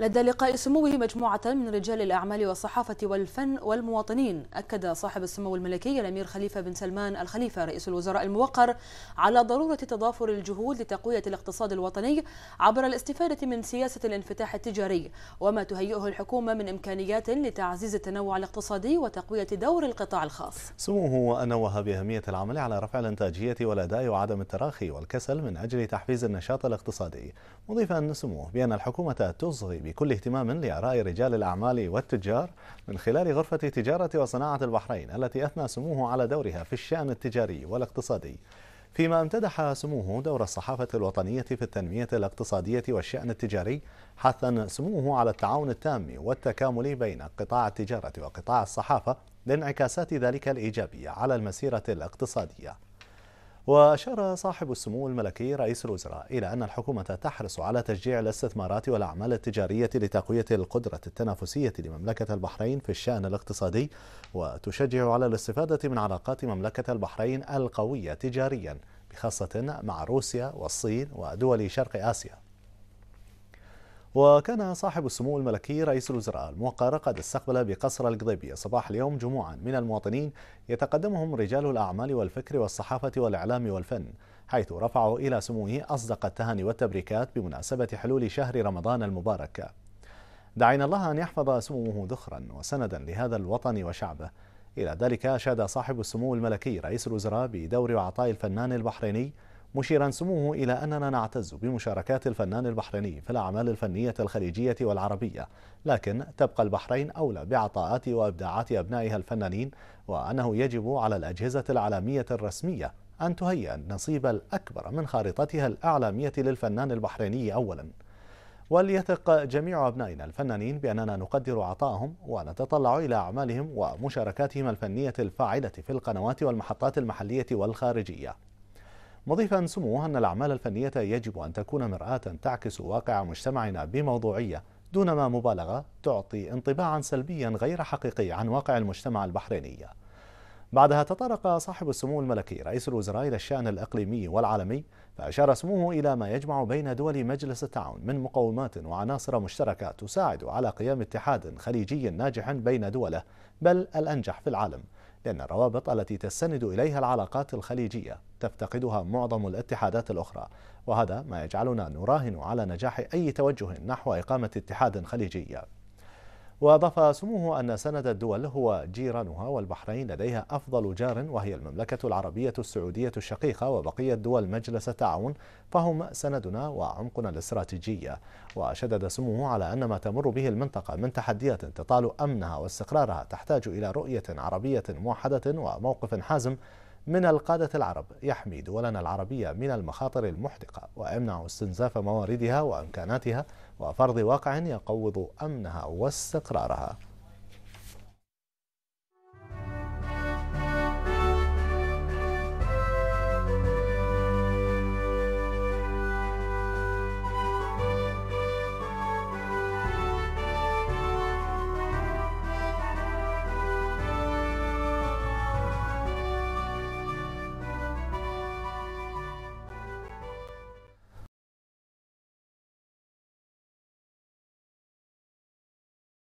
لدى لقاء سموه مجموعة من رجال الأعمال والصحافة والفن والمواطنين أكد صاحب السمو الملكي الأمير خليفة بن سلمان الخليفة رئيس الوزراء الموقر على ضرورة تضافر الجهود لتقوية الاقتصاد الوطني عبر الاستفادة من سياسة الانفتاح التجاري وما تهيئه الحكومة من إمكانيات لتعزيز التنوع الاقتصادي وتقوية دور القطاع الخاص سموه أنوه بأهمية العمل على رفع الإنتاجية والأداء وعدم التراخي والكسل من أجل تحفيز النشاط الاقتصادي مضيفا سموه بأن الحكومة تصغي بكل اهتمام لآراء رجال الأعمال والتجار من خلال غرفة تجارة وصناعة البحرين التي أثنى سموه على دورها في الشأن التجاري والاقتصادي فيما امتدح سموه دور الصحافة الوطنية في التنمية الاقتصادية والشأن التجاري حثا سموه على التعاون التام والتكامل بين قطاع التجارة وقطاع الصحافة لانعكاسات ذلك الإيجابية على المسيرة الاقتصادية وأشار صاحب السمو الملكي رئيس الوزراء إلى أن الحكومة تحرص على تشجيع الاستثمارات والأعمال التجارية لتقوية القدرة التنافسية لمملكة البحرين في الشأن الاقتصادي وتشجع على الاستفادة من علاقات مملكة البحرين القوية تجاريا بخاصة مع روسيا والصين ودول شرق آسيا وكان صاحب السمو الملكي رئيس الوزراء الموقر قد استقبل بقصر القضيبية صباح اليوم جموعا من المواطنين يتقدمهم رجال الأعمال والفكر والصحافة والإعلام والفن حيث رفعوا إلى سموه أصدق التهاني والتبريكات بمناسبة حلول شهر رمضان المبارك دعينا الله أن يحفظ سموه ذخرا وسندا لهذا الوطن وشعبه إلى ذلك أشاد صاحب السمو الملكي رئيس الوزراء بدور وعطاء الفنان البحريني مشيرا سموه إلى أننا نعتز بمشاركات الفنان البحريني في الأعمال الفنية الخليجية والعربية لكن تبقى البحرين أولى بعطاءات وإبداعات أبنائها الفنانين وأنه يجب على الأجهزة العالمية الرسمية أن تهيئ النصيب الأكبر من خارطتها الإعلامية للفنان البحريني أولاً وليثق جميع أبنائنا الفنانين بأننا نقدر عطائهم ونتطلع إلى أعمالهم ومشاركاتهم الفنية الفاعلة في القنوات والمحطات المحلية والخارجية مضيفا سموه أن الأعمال الفنية يجب أن تكون مرآة تعكس واقع مجتمعنا بموضوعية دونما مبالغة تعطي انطباعا سلبيا غير حقيقي عن واقع المجتمع البحريني بعدها تطرق صاحب السمو الملكي رئيس الوزراء إلى الشأن الإقليمي والعالمي فأشار سموه إلى ما يجمع بين دول مجلس التعاون من مقومات وعناصر مشتركة تساعد على قيام اتحاد خليجي ناجح بين دوله بل الأنجح في العالم لأن الروابط التي تستند إليها العلاقات الخليجية تفتقدها معظم الاتحادات الأخرى وهذا ما يجعلنا نراهن على نجاح أي توجه نحو إقامة اتحاد خليجي وأضاف سموه أن سند الدول هو جيرانها والبحرين لديها أفضل جار وهي المملكة العربية السعودية الشقيقة وبقية دول مجلس التعاون فهم سندنا وعمقنا الاستراتيجي وشدد سموه على أن ما تمر به المنطقة من تحديات تطال أمنها واستقرارها تحتاج إلى رؤية عربية موحدة وموقف حازم من القادة العرب يحمي دولنا العربية من المخاطر المحدقة ويمنع استنزاف مواردها وإمكاناتها وفرض واقع يقوض أمنها واستقرارها